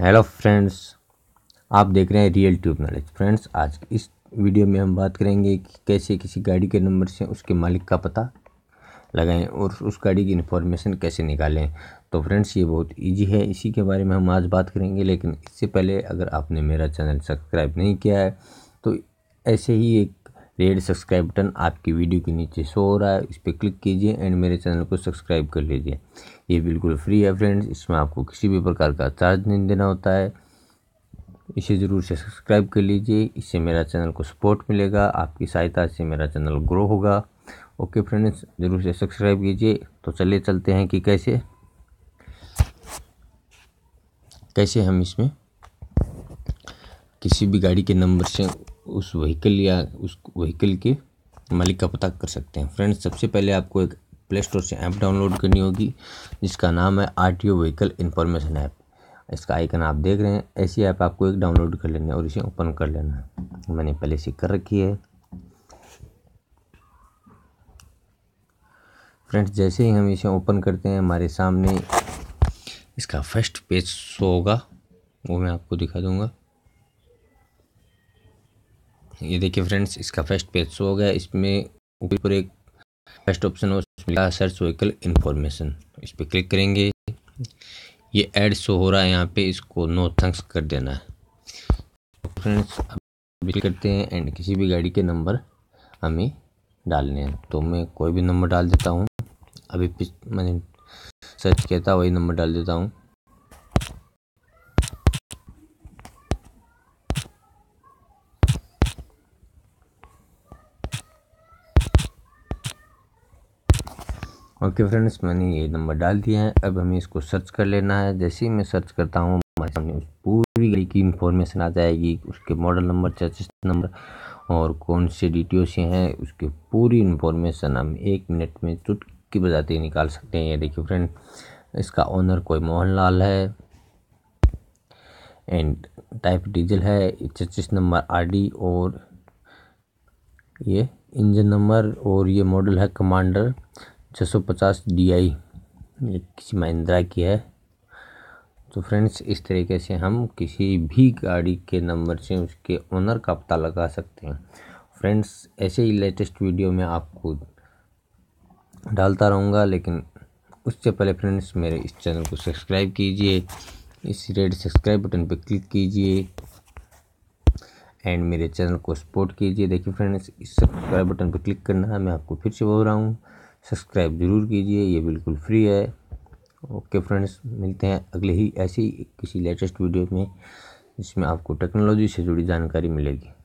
hello friends आप देख रहे हैं रियल ट्यूब नॉलेज फ्रेंड्स आज इस वीडियो में हम बात करेंगे कि कैसे किसी गाड़ी के नंबर से उसके मालिक का पता लगाएं और उस गाड़ी की इन्फॉर्मेशन कैसे निकालें तो फ्रेंड्स ये बहुत इजी है इसी के बारे में हम आज बात करेंगे लेकिन इससे पहले अगर आपने मेरा चैनल सब्सक्राइब नहीं किया है तो ऐसे ही एक रेड सब्सक्राइब बटन आपकी वीडियो के नीचे शो हो रहा है इस पर क्लिक कीजिए एंड मेरे चैनल को सब्सक्राइब कर लीजिए ये बिल्कुल फ्री है फ्रेंड्स इसमें आपको किसी भी प्रकार का चार्ज नहीं देना होता है इसे ज़रूर से सब्सक्राइब कर लीजिए इससे मेरा चैनल को सपोर्ट मिलेगा आपकी सहायता से मेरा चैनल ग्रो होगा ओके फ्रेंड्स ज़रूर से सब्सक्राइब कीजिए तो चलिए चलते हैं कि कैसे कैसे हम इसमें किसी भी गाड़ी के नंबर से उस व्हीकल या उस व्हीकल के मालिक का पता कर सकते हैं फ्रेंड्स सबसे पहले आपको एक प्ले स्टोर से ऐप डाउनलोड करनी होगी जिसका नाम है R T O vehicle information app इसका आइकन आप देख रहे हैं ऐसी ऐप आपको एक डाउनलोड कर लेना है और इसे ओपन कर लेना है मैंने पहले से कर रखी है फ्रेंड्स जैसे ही हम इसे ओपन करते हैं हमारे सामने इसका फर्स्ट पेज शो होगा वो मैं आपको दिखा दूंगा ये देखिए फ्रेंड्स इसका फर्स्ट पेज शो हो गया इसमें ऊपर पर एक फर्स्ट ऑप्शन हो उसमें सर्च व्हीकल इन्फॉर्मेशन इस पर क्लिक करेंगे ये एड शो हो रहा है यहाँ पे इसको नो थैंक्स कर देना है फ्रेंड्स अब करते हैं एंड किसी भी गाड़ी के नंबर हमें डालने हैं तो मैं कोई भी नंबर डाल देता हूँ अभी मैंने सर्च किया था वही नंबर डाल देता हूँ ओके फ्रेंड्स मैंने ये नंबर डाल दिया है अब हमें इसको सर्च कर लेना है जैसे ही मैं सर्च करता हूँ हमारे सामने उस पूरी गाड़ी की इन्फॉर्मेशन आ जाएगी उसके मॉडल नंबर चर्चिस नंबर और कौन से डी टी हैं उसके पूरी इन्फॉर्मेशन हम एक मिनट में चुटकी बजाते निकाल सकते हैं ये देखिए फ्रेंड इसका ओनर कोई मोहन लाल है एंड टाइप डीजल है चर्चिस नंबर आर डी और ये इंजन नंबर और ये मॉडल है कमांडर 650 आई किसी महिंद्रा की है तो फ्रेंड्स इस तरीके से हम किसी भी गाड़ी के नंबर से उसके ओनर का पता लगा सकते हैं फ्रेंड्स ऐसे ही लेटेस्ट वीडियो में आपको डालता रहूँगा लेकिन उससे पहले फ्रेंड्स मेरे इस चैनल को सब्सक्राइब कीजिए इस रेड सब्सक्राइब बटन पर क्लिक कीजिए एंड मेरे चैनल को सपोर्ट कीजिए देखिए फ्रेंड्स इस सब्सक्राइब बटन पर क्लिक करना है मैं आपको फिर से बोल रहा हूँ सब्सक्राइब ज़रूर कीजिए ये बिल्कुल फ्री है ओके फ्रेंड्स मिलते हैं अगले ही ऐसी किसी लेटेस्ट वीडियो में जिसमें आपको टेक्नोलॉजी से जुड़ी जानकारी मिलेगी